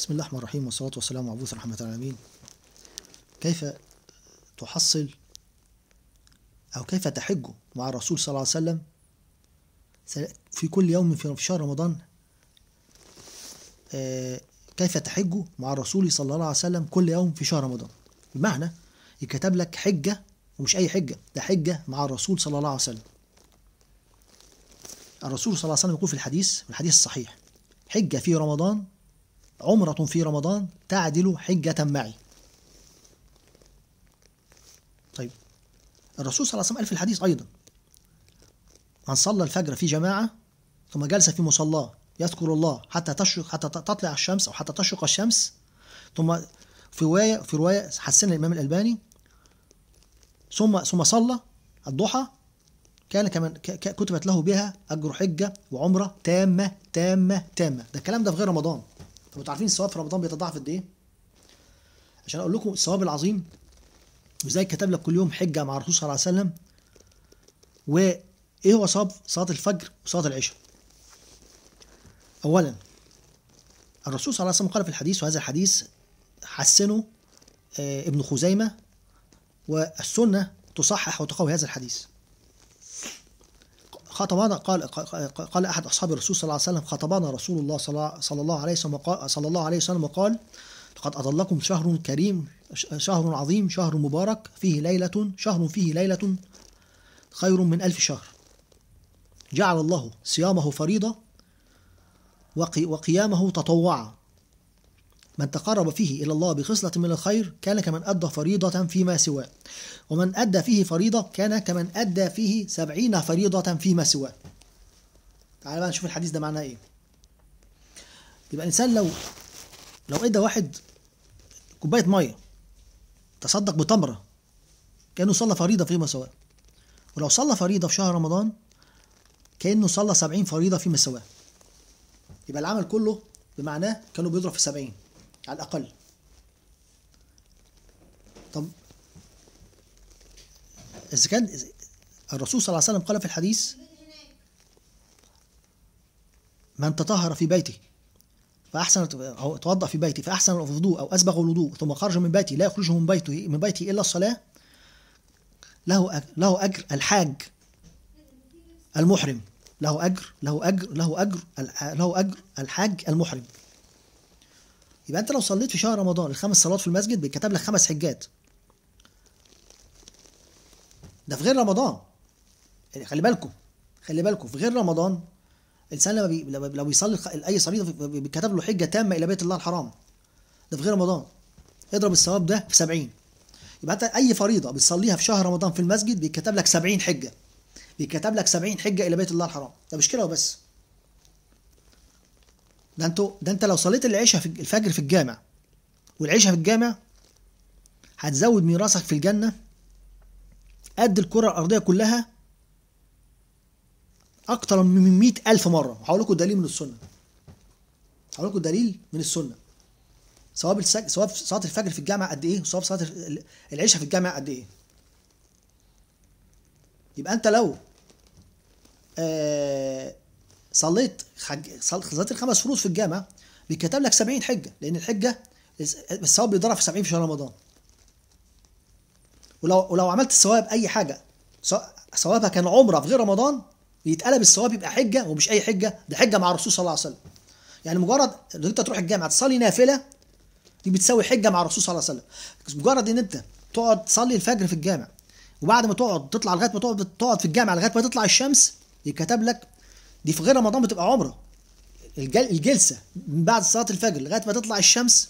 بسم الله الرحمن الرحيم والصلاة والسلام على عبوث رحمة العالمين كيف تحصل أو كيف تحج مع الرسول صلى الله عليه وسلم في كل يوم في شهر رمضان آه، كيف تحج مع الرسول صلى الله عليه وسلم كل يوم في شهر رمضان بمعنى يكتب لك حجة ومش أي حجة ده حجة مع الرسول صلى الله عليه وسلم الرسول صلى الله عليه وسلم يقول في الحديث في الحديث الصحيح حجة في رمضان عمرة في رمضان تعدل حجة معي طيب الرسول صلى الله عليه وسلم قال في الحديث أيضا من صلى الفجر في جماعة ثم جلس في مصلاه يذكر الله حتى تشرق حتى تطلع الشمس أو حتى تشرق الشمس ثم في رواية في رواية حسنها الإمام الألباني ثم ثم صلى الضحى كان كمان كتبت له بها أجر حجة وعمرة تامة تامة تامة ده الكلام ده في غير رمضان طب انتوا عارفين الثواب في رمضان بيتضاعف قد ايه؟ عشان اقول لكم الثواب العظيم وازاي كتب لك كل يوم حجه مع الرسول صلى الله عليه وسلم وايه هو ثواب صلاه الفجر وصلاه العشاء؟ اولا الرسول صلى الله عليه وسلم قال في الحديث وهذا الحديث حسنه آه، ابن خزيمه والسنه تصحح وتقوي هذا الحديث خطبنا قال قال احد اصحاب الرسول صلى الله عليه وسلم خطبنا رسول الله صلى الله عليه وسلم صلى الله عليه وسلم وقال لقد اضلكم شهر كريم شهر عظيم شهر مبارك فيه ليله شهر فيه ليله خير من ألف شهر جعل الله صيامه فريضه وقيامه تطوعا من تقرب فيه إلى الله بخصلة من الخير كان كمن أدى فريضة فيما سواه ومن أدى فيه فريضة كان كمن أدى فيه سبعين فريضة فيما سواه تعال بقى نشوف الحديث ده معناه إيه يبقى الإنسان لو لو ادى واحد كوبايه ميه تصدق بتمره كانه صلى فريضه فيما سواه ولو صلى فريضه في شهر رمضان كانه صلى 70 فريضه فيما سواه يبقى العمل كله بمعناه كانوا بيضرب في 70 على الأقل طب إذا كان الرسول صلى الله عليه وسلم قال في الحديث من تطهر في بيته فأحسن أو توضأ في بيته فأحسن الوضوء أو أسبغ الوضوء ثم خرج من بيته لا يخرجه من بيته من بيته إلا الصلاة له له أجر الحاج المحرم له أجر له أجر له أجر له أجر الحاج المحرم يبقى انت لو صليت في شهر رمضان الخمس صلوات في المسجد بيتكتب لك خمس حجات ده في غير رمضان يعني خلي بالكم خلي بالكم في غير رمضان الانسان لما بي... لو بيصلي اي صليطه بيتكتب له حجه تامه الى بيت الله الحرام ده في غير رمضان اضرب الثواب ده في 70 يبقى انت اي فريضه بتصليها في شهر رمضان في المسجد بيتكتب لك 70 حجه بيتكتب لك 70 حجه الى بيت الله الحرام ده مش كده وبس ده انتوا ده انت لو صليت العشاء في الفجر في الجامع والعشاء في الجامع هتزود ميراثك في الجنة قد الكرة الأرضية كلها أكتر من مئة ألف مرة هقول لكم دليل من السنة هقول لكم دليل من السنة ثواب السج... ثواب صلاة الفجر في الجامع قد إيه وثواب صلاة العشاء في الجامع قد إيه يبقى أنت لو آه صليت حج... صليت الخمس فروض في الجامع بيتكتب لك 70 حجه لان الحجه الثواب بيضرب في 70 في شهر رمضان ولو ولو عملت الثواب اي حاجه ثوابها كان عمره في غير رمضان يتقلب الثواب يبقى حجه ومش اي حجه ده حجه مع الرسول صلى الله عليه وسلم يعني مجرد ان انت تروح الجامع تصلي نافله دي بتساوي حجه مع الرسول صلى الله عليه وسلم مجرد ان انت تقعد تصلي الفجر في الجامع وبعد ما تقعد تطلع لغايه ما تقعد تقعد في الجامع لغايه ما تطلع الشمس يتكتب لك دي في غير رمضان بتبقى عمره الجل الجلسه من بعد صلاه الفجر لغايه ما تطلع الشمس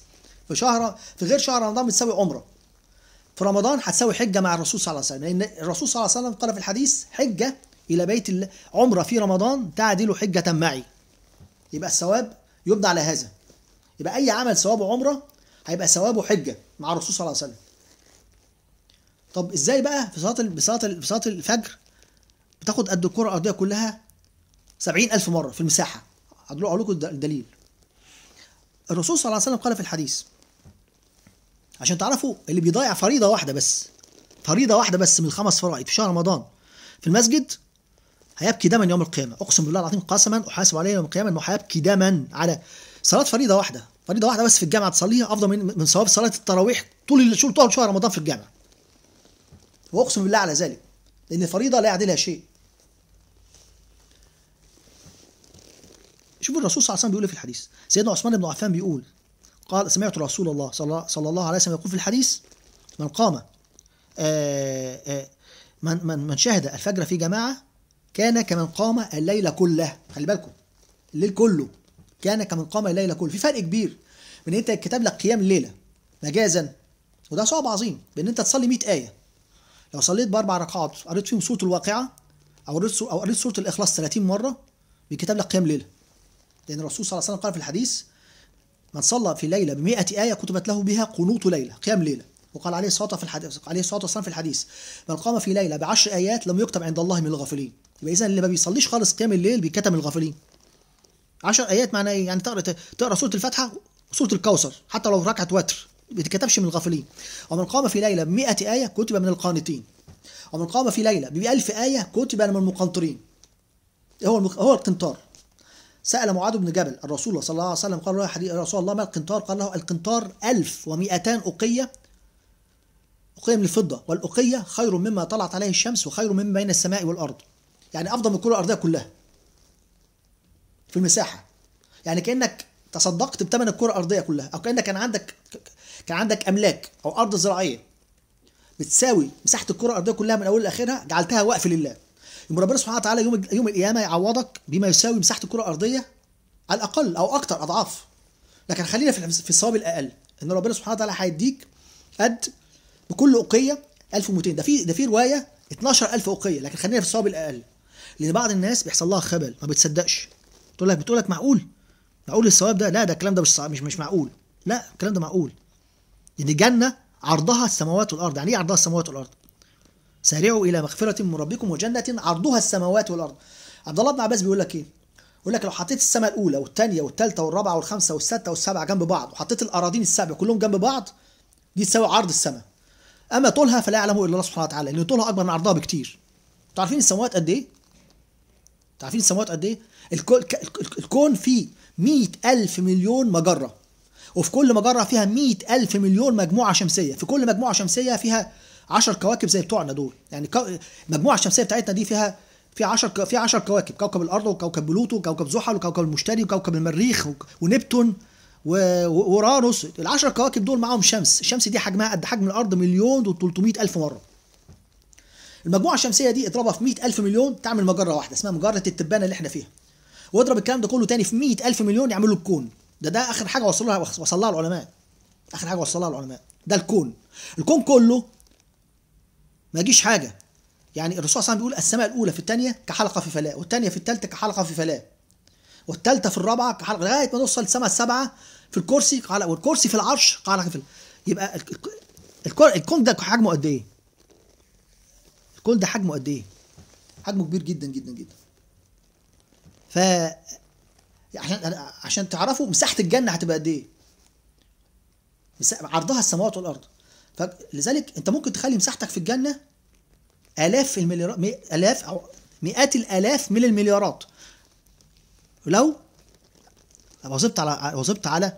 في شهر في غير شهر رمضان بتساوي عمره في رمضان هتساوي حجه مع الرسول صلى الله عليه وسلم لان الرسول صلى الله عليه وسلم قال في الحديث حجه الى بيت عمره في رمضان تعدل حجه معي يبقى الثواب يبنى على هذا يبقى اي عمل ثوابه عمره هيبقى ثوابه حجه مع الرسول صلى الله عليه وسلم طب ازاي بقى في صلاه في صلاه في صلاه الفجر بتاخد قد الكره الارضيه كلها 70000 مرة في المساحة أقول لكم الدليل الرسول صلى الله عليه وسلم قال في الحديث عشان تعرفوا اللي بيضيع فريضة واحدة بس فريضة واحدة بس من الخمس فرائض في شهر رمضان في المسجد هيبكي دما يوم القيامة أقسم بالله العظيم قسما أحاسب عليه يوم القيامة إنه هيبكي دما على صلاة فريضة واحدة فريضة واحدة بس في الجامعة تصليها أفضل من من ثواب صلاة التراويح طول طول شهر رمضان في الجامعة وأقسم بالله على ذلك لأن الفريضة لا يعدلها شيء شوفوا الرسول صلى الله عليه وسلم بيقول إيه في الحديث سيدنا عثمان بن عفان بيقول قال سمعت رسول الله صلى الله عليه وسلم يقول في الحديث من قام آه، آه، من من من شهد الفجر في جماعه كان كمن قام الليل كله خلي بالكم الليل كله كان كمن قام الليل كله في فرق كبير من انت الكتاب لك قيام الليله مجازا وده صعب عظيم بان انت تصلي 100 ايه لو صليت باربع ركعات قريت فيهم سوره الواقعه او قريت او قريت سوره الاخلاص 30 مره بيكتب لك قيام ليله لأن الرسول صلى الله عليه وسلم قال في الحديث من صلى في ليلة بمئة آية كتبت له بها قنوط ليلة قيام ليلة وقال عليه الصلاة في الحديث عليه الصلاة والسلام في الحديث من قام في ليلة بعشر آيات لم يكتب عند الله من الغافلين يبقى إذا اللي ما بيصليش خالص قيام الليل بيكتم الغافلين عشر آيات معناه إيه؟ يعني تقرأ تقرأ سورة الفاتحة وسورة الكوثر حتى لو ركعة وتر ما بتتكتبش من الغافلين ومن قام في ليلة بمئة آية كتب من القانتين ومن قام في ليلة بألف آية كتب من المقنطرين هو المق... هو القنطار سأل معاذ بن جبل الرسول صلى الله عليه وسلم قال له يا رسول الله ما القنطار؟ قال له القنطار 1200 أقية أقية من الفضة والأقية خير مما طلعت عليه الشمس وخير مما بين السماء والأرض يعني أفضل من الكرة الأرضية كلها في المساحة يعني كأنك تصدقت بثمن الكرة الأرضية كلها أو كأنك كان عندك كان عندك أملاك أو أرض زراعية بتساوي مساحة الكرة الأرضية كلها من أولها لآخرها جعلتها وقف لله ان ربنا سبحانه وتعالى يوم يوم القيامه يعوضك بما يساوي مساحه الكره الارضيه على الاقل او اكتر اضعاف لكن خلينا في في الصواب الاقل ان ربنا سبحانه وتعالى هيديك قد بكل اوقيه 1200 ده في ده في روايه 12000 اوقيه لكن خلينا في الصواب الاقل لان بعض الناس بيحصل لها خبل ما بتصدقش تقول لك بتقول لك معقول معقول الثواب ده لا ده الكلام ده مش مش مش معقول لا الكلام ده معقول ان الجنه عرضها السماوات والارض يعني ايه عرضها السماوات والارض سارعوا الى مغفره من ربكم وجنه عرضها السماوات والارض عبد الله بن عباس بيقول لك ايه يقول لك لو حطيت السماء الاولى والثانيه والثالثه والرابعه والخامسه والسادسه والسابعه جنب بعض وحطيت الاراضين السبع كلهم جنب بعض دي تساوي عرض السماء اما طولها فلا يعلمه الا الله سبحانه وتعالى لان طولها اكبر من عرضها بكتير تعرفين السماوات قد ايه عارفين السماوات قد ايه؟ الكون الكون فيه 100000 مليون مجره وفي كل مجره فيها 100000 مليون مجموعه شمسيه، في كل مجموعه شمسيه فيها 10 كواكب زي بتوعنا دول يعني المجموعه الشمسيه بتاعتنا دي فيها في 10 في 10 كواكب كوكب الارض وكوكب بلوتو وكوكب زحل وكوكب المشتري وكوكب المريخ ونبتون وورانوس ال10 كواكب دول معاهم شمس الشمس دي حجمها قد حجم الارض مليون و300 الف مره المجموعه الشمسيه دي اضربها في 100 الف مليون تعمل مجره واحده اسمها مجره التبانه اللي احنا فيها واضرب الكلام ده كله تاني في 100 الف مليون يعملوا الكون ده ده اخر حاجه وصلها وصلها وصل لها العلماء اخر حاجه وصل لها العلماء ده الكون الكون كله ما يجيش حاجه يعني الرسول صلى الله عليه وسلم بيقول السماء الاولى في الثانيه كحلقه في فلاة والثانيه في الثالثه كحلقه في فلاة والثالثه في الرابعه كحلقه لغايه ما نوصل السماء السبعه في الكرسي كحلقه والكرسي في العرش كحلقه في فلاة يبقى الكون ده حجمه قد ايه؟ الكون ده حجمه قد ايه؟ حجمه كبير جدا جدا جدا ف عشان عشان تعرفوا مساحه الجنه هتبقى قد ايه؟ عرضها السماوات والارض فلذلك انت ممكن تخلي مساحتك في الجنه الاف المليارات الاف او مئات الالاف من المليارات لو وظبت على وظبت على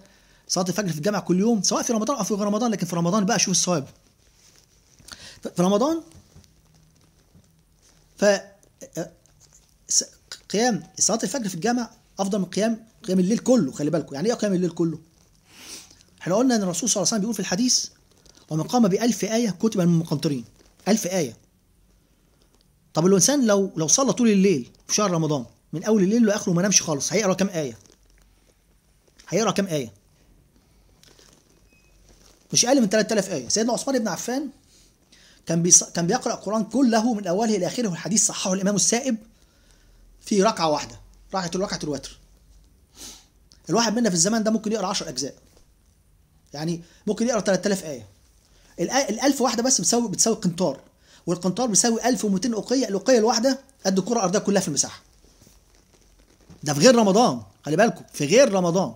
صلاه الفجر في الجامع كل يوم سواء في رمضان او في غير رمضان لكن في رمضان بقى شوف الصواب في رمضان ف قيام صلاه الفجر في الجامع افضل من قيام قيام الليل كله خلي بالكم يعني ايه قيام الليل كله احنا قلنا ان الرسول صلى الله عليه وسلم بيقول في الحديث ومن قام بألف آية كتب من المقنطرين ألف آية طب الإنسان لو لو صلى طول الليل في شهر رمضان من أول الليل لآخره ما نامش خالص هيقرأ كام آية هيقرأ كام آية مش أقل من 3000 آية سيدنا عثمان بن عفان كان بيص... كان بيقرأ القرآن كله من أوله إلى آخره والحديث صححه الإمام السائب في ركعة واحدة ركعة ركعة الوتر الواحد منا في الزمان ده ممكن يقرأ 10 أجزاء يعني ممكن يقرأ 3000 آية ال1000 واحده بس بتساوي بتساوي قنطار والقنطار بيساوي 1200 أوقية الأوقية الواحده قد الكره الارضيه كلها في المساحه ده في غير رمضان خلي بالكم في غير رمضان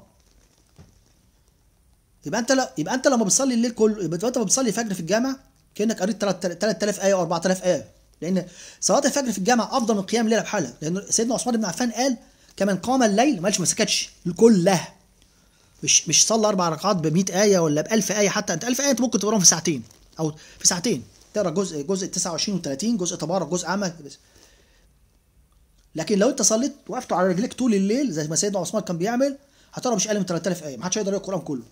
يبقى انت ل... يبقى انت لما بتصلي الليل كله يبقى انت لما بتصلي فجر في الجامع كانك قريت 3000 ايه او 4000 ايه لان صلاه الفجر في الجامع افضل من قيام الليل بحالها لان سيدنا عثمان بن عفان قال كمن قام الليل ما سكتش كلها مش مش صلى اربع ركعات ب 100 ايه ولا ب 1000 ايه حتى انت 1000 ايه انت ممكن تقراهم في ساعتين او في ساعتين تقرا جزء جزء 29 و30 جزء تبارك جزء عمى لكن لو انت صليت وقفت على رجليك طول الليل زي ما سيدنا عثمان كان بيعمل هتقرا مش اقل من 3000 ايه ما حدش هيقدر يقرا القران كله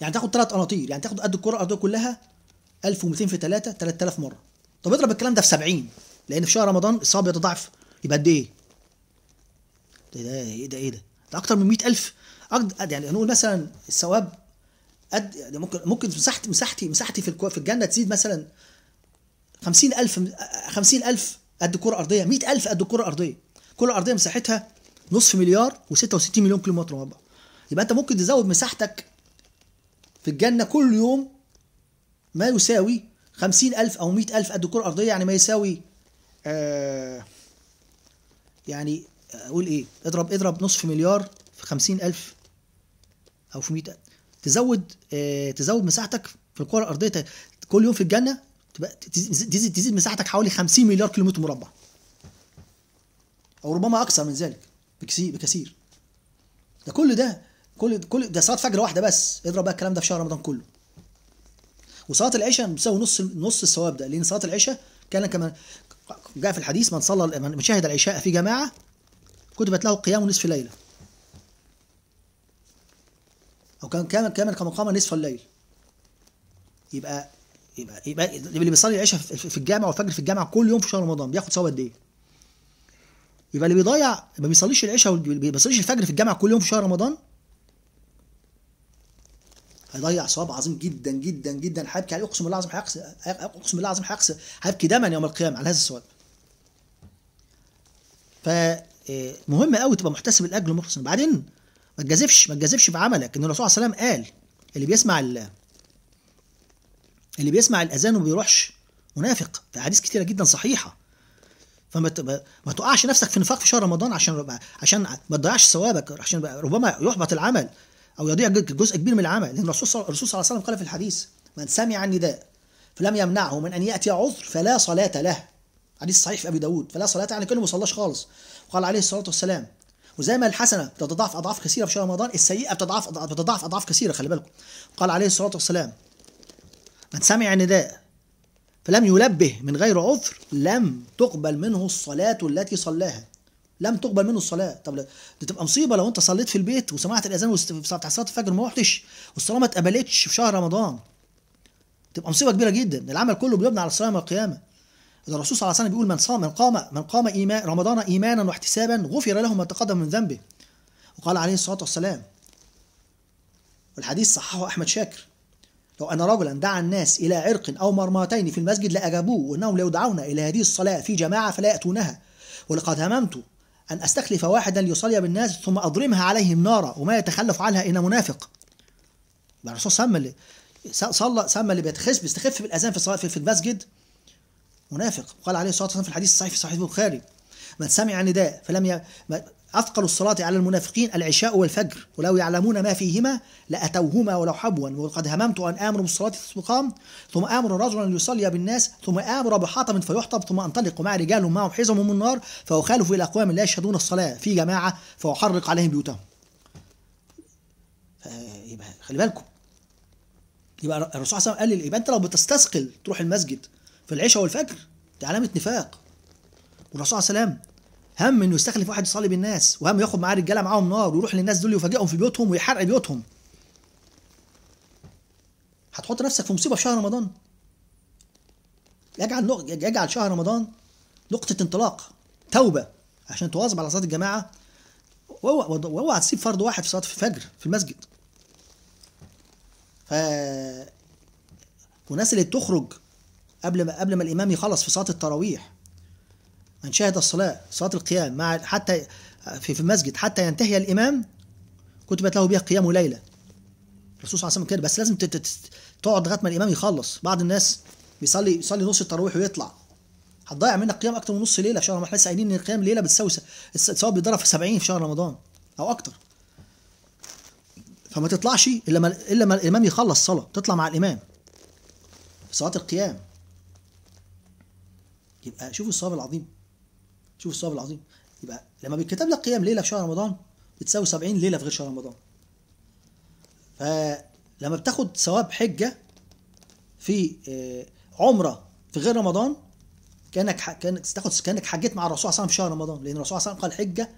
يعني تاخد ثلاث قناطير يعني تاخد قد الكره الارضيه كلها 1200 في 3 3000 مره طب اضرب الكلام ده في 70 لان في شهر رمضان الصواب بيتضاعف يبقى قد ايه؟ ده ايه ده ايه ده؟ ده اكتر من 100000 اقدر يعني هنقول مثلا الثواب قد يعني ممكن ممكن مساحتي مساحتي مساحتي في في الجنه تزيد مثلا 50000 50000 قد كره ارضيه 100000 قد كره ارضيه كره ارضيه مساحتها نصف مليار و66 مليون كيلو متر مربع يبقى انت ممكن تزود مساحتك في الجنه كل يوم ما يساوي 50000 او 100000 قد كره ارضيه يعني ما يساوي آه يعني اقول ايه اضرب اضرب نصف مليار في 50000 او في 100 تزود آه، تزود مساحتك في الكره الارضيه كل يوم في الجنه تبقى تزيد تزيد مساحتك حوالي 50 مليار كيلومتر مربع او ربما اكثر من ذلك بكثير بكثير ده كل ده كل كل ده صلاه فجر واحده بس اضرب بقى الكلام ده في شهر رمضان كله وصلاه العشاء بتساوي نص نص الثواب ده لان صلاه العشاء كان كمان جاء في الحديث من صلى من شهد العشاء في جماعه كتبت له قيام نصف ليله أو كان كامل كامل كما قام نصف الليل يبقى يبقى يبقى اللي بيصلي العشاء في الجامع والفجر في الجامع كل يوم في شهر رمضان بياخد ثواب قد ايه؟ يبقى اللي بيضيع ما بيصليش العشاء ما بيصليش الفجر في الجامع كل يوم في شهر رمضان هيضيع ثواب عظيم جدا جدا جدا هيبكي عليه اقسم بالله العظيم هيقسم اقسم بالله العظيم هيقسم هيبكي دما يوم القيامه على هذا السؤال. ف آه، مهم قوي تبقى محتسب الاجر ومحسن بعدين ما تجازفش ما تجازفش بعملك ان الرسول عليه وسلم قال اللي بيسمع ال... اللي بيسمع الاذان وما بيروحش منافق في احاديث كتيره جدا صحيحه فما ت... ما تقعش نفسك في نفاق في شهر رمضان عشان عشان ما تضيعش ثوابك عشان ربما يحبط العمل او يضيع جزء كبير من العمل لان الرسول صلى الله عليه وسلم قال في الحديث من سمع النداء فلم يمنعه من ان ياتي عذر فلا صلاه له حديث صحيح في ابي داود فلا صلاه يعني كانه ما صلاش خالص وقال عليه الصلاه والسلام وزي ما الحسنه بتتضاعف اضعاف كثيره في شهر رمضان السيئه بتضعف بتضاعف اضعاف كثيره خلي بالكم قال عليه الصلاه والسلام من سمع نداء فلم يلبه من غير عذر لم تقبل منه الصلاه التي صلاها لم تقبل منه الصلاه طب دي تبقى مصيبه لو انت صليت في البيت وسمعت الاذان بتاع صلاه الفجر ما رحتش والصلاه ما اتقبلتش في شهر رمضان تبقى مصيبه كبيره جدا العمل كله بيبنى على الصلاه يوم القيامه ده الرسول صلى الله عليه وسلم بيقول من صام من قام من قام إيمان رمضان إيمانا واحتسابا غفر له ما تقدم من ذنبه وقال عليه الصلاة والسلام والحديث صححه أحمد شاكر لو أن رجلا دعا الناس إلى عرق أو مرماتين في المسجد لأجابوه وأنهم ليدعون إلى هذه الصلاة في جماعة فلا يأتونها ولقد هممت أن أستخلف واحدا ليصلي بالناس ثم أضرمها عليهم نارا وما يتخلف عنها إن منافق الرسول سمى اللي صلى سمى اللي بيتخس بيستخف بالأذان في في المسجد منافق وقال عليه الصلاه والسلام في الحديث الصحيح في صحيح البخاري من سمع النداء فلم ي... أثقل الصلاة على المنافقين العشاء والفجر ولو يعلمون ما فيهما لأتوهما ولو حبوا وقد هممت أن آمر بالصلاة تقام ثم آمر رجلا ليصلي بالناس ثم آمر بحطم فيحطب ثم أنطلق مع رجال معهم حزم من النار فأخالف إلى أقوام لا يشهدون الصلاة في جماعة فأحرق عليهم بيوتهم يبقى خلي بالكم يبقى الرسول صلى الله عليه وسلم قال لي يبقى أنت لو بتستثقل تروح المسجد في العشاء والفجر دي علامه نفاق والرسول عليه السلام هم انه يستخلف واحد يصلي بالناس وهم ياخد معاه رجاله معاهم نار ويروح للناس دول يفاجئهم في بيوتهم ويحرق بيوتهم هتحط نفسك في مصيبه في شهر رمضان يجعل نق... يجعل شهر رمضان نقطه انطلاق توبه عشان تواظب على صلاه الجماعه واوعى تسيب فرض واحد في صلاه الفجر في المسجد ف والناس اللي بتخرج قبل ما قبل ما الامام يخلص في صلاه التراويح من شهد الصلاه صلاه القيام مع حتى في في المسجد حتى ينتهي الامام كتبت له بها قيام ليله الرسول صلى الله عليه وسلم كده بس لازم تقعد لغايه ما الامام يخلص بعض الناس بيصلي يصلي نص التراويح ويطلع هتضيع منك قيام اكتر من نص ليله في شهر رمضان احنا لسه قايلين ان قيام ليله بتساوي الثواب بيتضرب في 70 في شهر رمضان او اكتر فما تطلعش الا ما الا ما الامام يخلص صلاه تطلع مع الامام صلاه القيام يبقى شوفوا الصواب العظيم شوفوا الصواب العظيم يبقى لما بيتكتب لك قيام ليله في شهر رمضان بتساوي 70 ليله في غير شهر رمضان فلما بتاخد ثواب حجه في آه، عمره في غير رمضان كانك كانك تاخد كانك حجيت مع الرسول صلى الله عليه وسلم في شهر رمضان لان الرسول صلى الله عليه وسلم قال حجه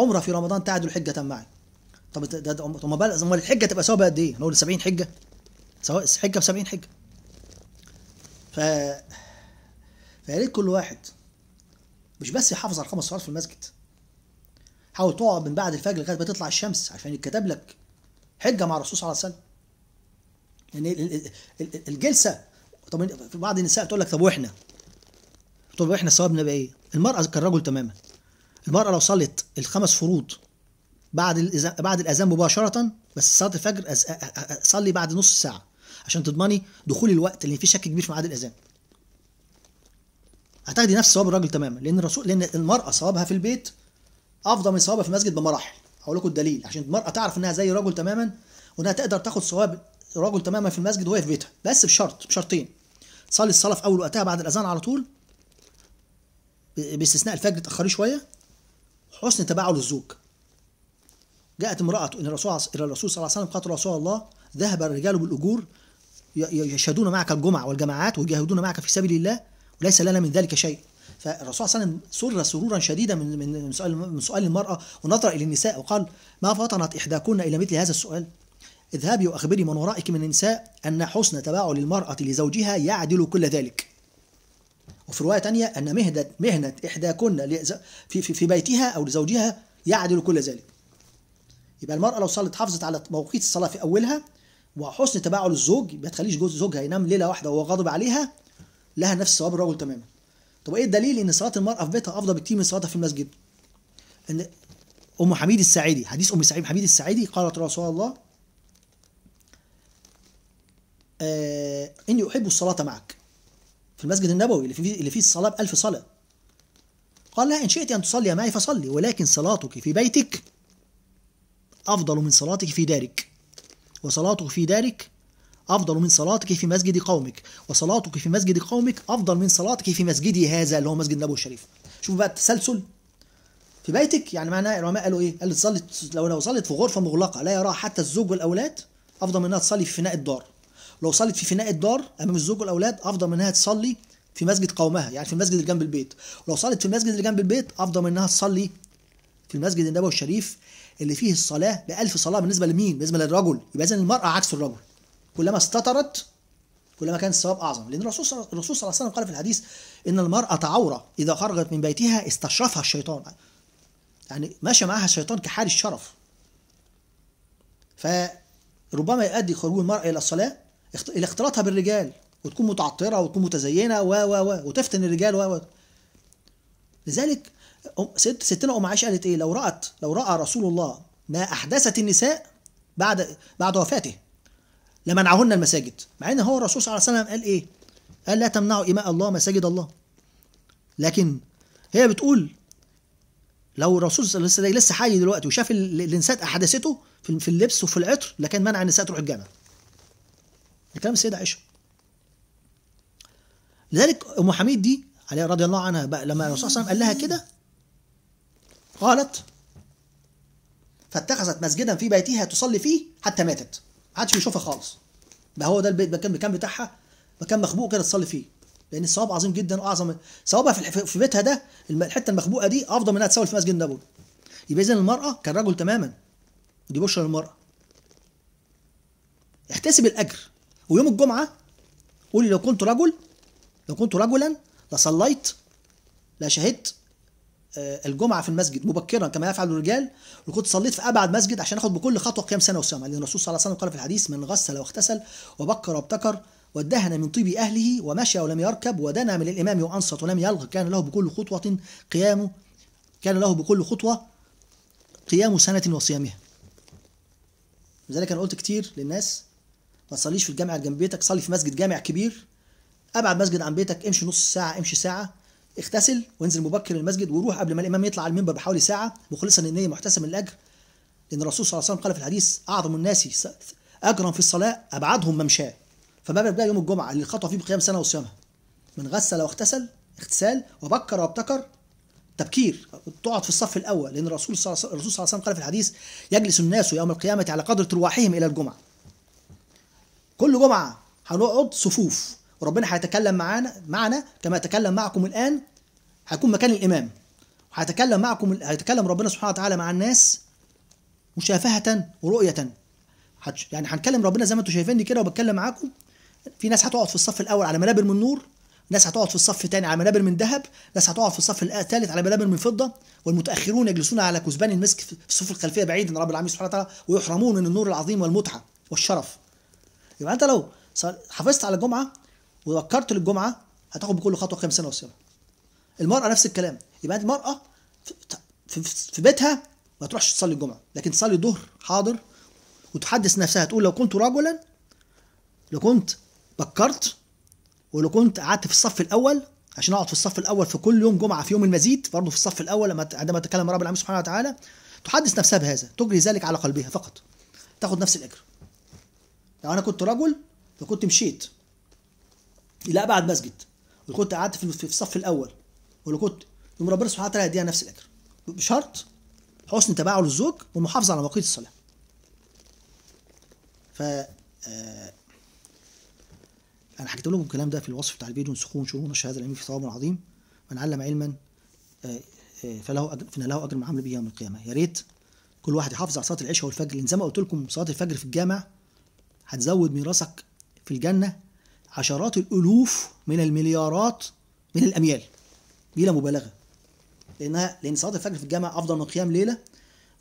عمره في رمضان تعدل الحجه معي طب ده طب ما امال الحجه تبقى ثوابها قد ايه؟ هنقول 70 حجه سواء حجه ب 70 حجه ف فيا ريت كل واحد مش بس يحافظ على خمس صلوات في المسجد حاول تقعد من بعد الفجر لغايه ما تطلع الشمس عشان يتكتب لك حجه مع الرسول صلى الله عليه وسلم يعني لان الجلسه طب في بعض النساء تقول لك طب واحنا طب واحنا ثوابنا بقى ايه؟ المراه كالرجل تماما المراه لو صلت الخمس فروض بعد بعد الاذان مباشره بس صلاه الفجر صلي بعد نص ساعه عشان تضمني دخول الوقت لان في شك كبير في ميعاد الاذان هتاخدي نفس ثواب الراجل تماما لان الرسول لان المراه ثوابها في البيت افضل من ثوابها في المسجد بمراحل هقول لكم الدليل عشان المراه تعرف انها زي الراجل تماما وانها تقدر تاخد ثواب الراجل تماما في المسجد وهي في بيتها بس بشرط بشرطين تصلي الصلاه في اول وقتها بعد الاذان على طول باستثناء الفجر تاخريه شويه حسن تباعد الزوج جاءت امرأة إلى الرسول إلى الرسول صلى الله عليه وسلم قالت رسول الله ذهب الرجال بالأجور يشهدون معك الجمع والجماعات ويجاهدون معك في سبيل الله ليس لنا من ذلك شيء فالرسول صلى الله عليه وسلم سر سرورا شديدا من من سؤال من سؤال المراه ونظر الى النساء وقال ما فطنت احداكن الى مثل هذا السؤال اذهبي واخبري من ورائك من النساء ان حسن تباعل المراه لزوجها يعدل كل ذلك وفي روايه ثانيه ان مهنه مهنه احداكن في, في في بيتها او لزوجها يعدل كل ذلك يبقى المراه لو صلت حافظت على مواقيت الصلاه في اولها وحسن تباعل الزوج ما تخليش جوز زوجها ينام ليله واحده وهو غاضب عليها لها نفس ثواب الرجل تماما طب ايه الدليل ان صلاه المراه في بيتها افضل بكتير من صلاتها في المسجد ان ام حميد الساعدي حديث ام سعيد حميد الساعدي قالت رسول الله آه اني احب الصلاه معك في المسجد النبوي اللي فيه اللي فيه الصلاه ب 1000 صلاه قال لها ان شئت ان تصلي معي فصلي ولكن صلاتك في بيتك افضل من صلاتك في دارك وصلاتك في دارك أفضل من صلاتك في مسجد قومك وصلاتك في مسجد قومك أفضل من صلاتك في مسجدي هذا اللي هو مسجد النبوي الشريف شوف بقى التسلسل في بيتك يعني معناه العلماء قالوا ايه؟ قال تصلي لو لو صلت في غرفه مغلقه لا يراها حتى الزوج والاولاد افضل من انها تصلي في فناء الدار. لو صلت في فناء الدار امام الزوج والاولاد افضل من انها تصلي في مسجد قومها يعني في المسجد اللي جنب البيت. ولو صلت في المسجد اللي جنب البيت افضل من انها تصلي في المسجد النبوي الشريف اللي فيه الصلاه بألف صلاه بالنسبه لمين؟ بالنسبه للرجل يبقى اذا المراه عكس الرجل. كلما استترت كلما كان الثواب اعظم لان الرسول صلى الله عليه وسلم قال في الحديث ان المراه عوره اذا خرجت من بيتها استشرفها الشيطان يعني ماشي معاها الشيطان كحال الشرف فربما يؤدي خروج المراه الى الصلاه الى اختلاطها بالرجال وتكون متعطره وتكون متزينه و و و وتفتن الرجال و و لذلك ست ستنا ام عائشه قالت ايه لو رات لو راى رسول الله ما احدثت النساء بعد بعد وفاته لمنعهن المساجد مع ان هو الرسول صلى الله عليه وسلم قال ايه قال لا تمنعوا إماء الله مساجد الله لكن هي بتقول لو الرسول صلى الله عليه وسلم لسه حي دلوقتي وشاف الانسات احدثته في اللبس وفي العطر لكان منع النساء تروح الجامع ده كلام السيده عائشه لذلك ام حميد دي عليها رضي الله عنها بقى لما الرسول صلى الله عليه وسلم قال لها كده قالت فاتخذت مسجدا في بيتها تصلي فيه حتى ماتت عادش بيشوفها خالص بقى هو ده البيت مكان المكان بتاعها مكان مخبوء كده تصلي فيه لان الثواب عظيم جدا واعظم ثوابها في, في بيتها ده الحته المخبوءه دي افضل من انها تساوي في مسجد النبوي يبقى اذا المراه كالرجل تماما دي بشرى للمراه احتسب الاجر ويوم الجمعه قولي لو كنت رجل لو كنت رجلا لصليت لشهدت آه، الجمعه في المسجد مبكرا كما يفعل الرجال وكنت صليت في ابعد مسجد عشان اخد بكل خطوه قيام سنه وصيام لان الرسول صلى الله عليه وسلم قال في الحديث من غسل واغتسل وبكر وابتكر وادهن من طيب اهله ومشى ولم يركب ودنا من الامام وانصت ولم يلغ كان له بكل خطوه قيامه كان له بكل خطوه قيام سنه وصيامها لذلك انا قلت كتير للناس ما تصليش في الجامع جنب بيتك صلي في مسجد جامع كبير ابعد مسجد عن بيتك امشي نص ساعه امشي ساعه اغتسل وانزل مبكر المسجد وروح قبل ما الامام يطلع على المنبر بحوالي ساعه مخلصا النيه محتسما الاجر لان الرسول صلى الله عليه وسلم قال في الحديث اعظم الناس اجرا في الصلاه ابعدهم ممشاه فما بالك يوم الجمعه اللي الخطوه فيه بقيام سنه وصيامها من غسل واغتسل اغتسال وبكر وابتكر تبكير تقعد في الصف الاول لان الرسول صلى الله عليه وسلم قال في الحديث يجلس الناس يوم القيامه على قدر ترواحهم الى الجمعه كل جمعه هنقعد صفوف وربنا هيتكلم معانا معنا كما تكلم معكم الان هكون مكان الامام وهيتكلم معكم هيتكلم ربنا سبحانه وتعالى مع الناس مشافهه ورؤيه يعني هنكلم ربنا زي ما انتم شايفيني كده وبتكلم معاكم في ناس هتقعد في الصف الاول على منابر من نور ناس هتقعد في الصف الثاني على منابر من ذهب ناس هتقعد في الصف الثالث على منابر من فضه والمتاخرون يجلسون على كثبان المسك في الصفوف الخلفيه بعيدا رب العالمين سبحانه وتعالى ويحرمون من النور العظيم والمتعه والشرف يبقى انت لو حافظت على الجمعه وذكرت للجمعه هتاخد بكل خطوه خمس سنه وصيام المرأة نفس الكلام يبقى المرأة في بيتها ما تروحش تصلي الجمعة لكن تصلي الظهر حاضر وتحدث نفسها تقول لو كنت رجلا لو كنت بكرت ولو كنت قعدت في الصف الأول عشان اقعد في الصف الاول في كل يوم جمعه في يوم المزيد برضه في الصف الاول لما عندما تكلم رب العالمين سبحانه وتعالى تحدث نفسها بهذا تجري ذلك على قلبها فقط تاخد نفس الاجر لو انا كنت رجل لو كنت مشيت الى ابعد مسجد وكنت قعدت في الصف الاول ولا كنت يوم ربنا سبحانه وتعالى يديها نفس الاجر بشرط حسن تباعه للزوج والمحافظه على مواقيت الصلاه ف آه، انا حكيت لكم الكلام ده في الوصف بتاع الفيديو انسخوه وانشروه ونشر هذا العلم في ثواب عظيم من علم علما آه، آه، فله اجر فان له اجر معامل عمل به يوم القيامه يا ريت كل واحد يحافظ على صلاه العشاء والفجر لان زي ما قلت لكم صلاه الفجر في الجامع هتزود ميراثك في الجنه عشرات الالوف من المليارات من الاميال بلا مبالغه لانها لان صلاه الفجر في الجامع افضل من قيام ليله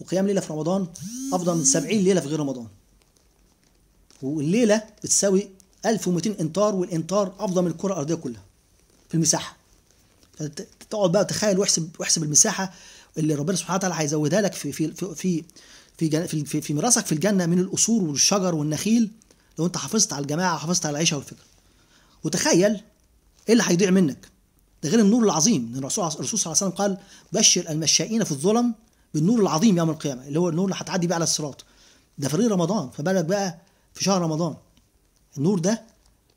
وقيام ليله في رمضان افضل من 70 ليله في غير رمضان والليله بتساوي 1200 انطار والانطار افضل من الكره الارضيه كلها في المساحه فتقعد بقى تخيل واحسب واحسب المساحه اللي ربنا سبحانه وتعالى هيزودها لك في في في في في, في, في, في ميراثك في الجنه من القصور والشجر والنخيل لو انت حافظت على الجماعه حافظت على العيشه والفجر وتخيل ايه اللي هيضيع منك ده غير النور العظيم الرسول الرسول صلى الله عليه وسلم قال بشر المشائين في الظلم بالنور العظيم يوم القيامه اللي هو النور اللي هتعدي بقى على الصراط ده في رمضان فبالك بقى في شهر رمضان النور ده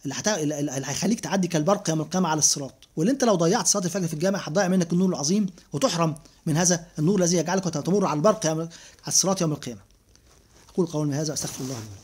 اللي, حت... اللي هيخليك تعدي كالبرق يوم القيامه على الصراط واللي انت لو ضيعت صلاه الفجر في الجامع هتضيع منك النور العظيم وتحرم من هذا النور الذي يجعلك تمر على البرق يوم... على الصراط يوم القيامه اقول قولي هذا استغفر الله لي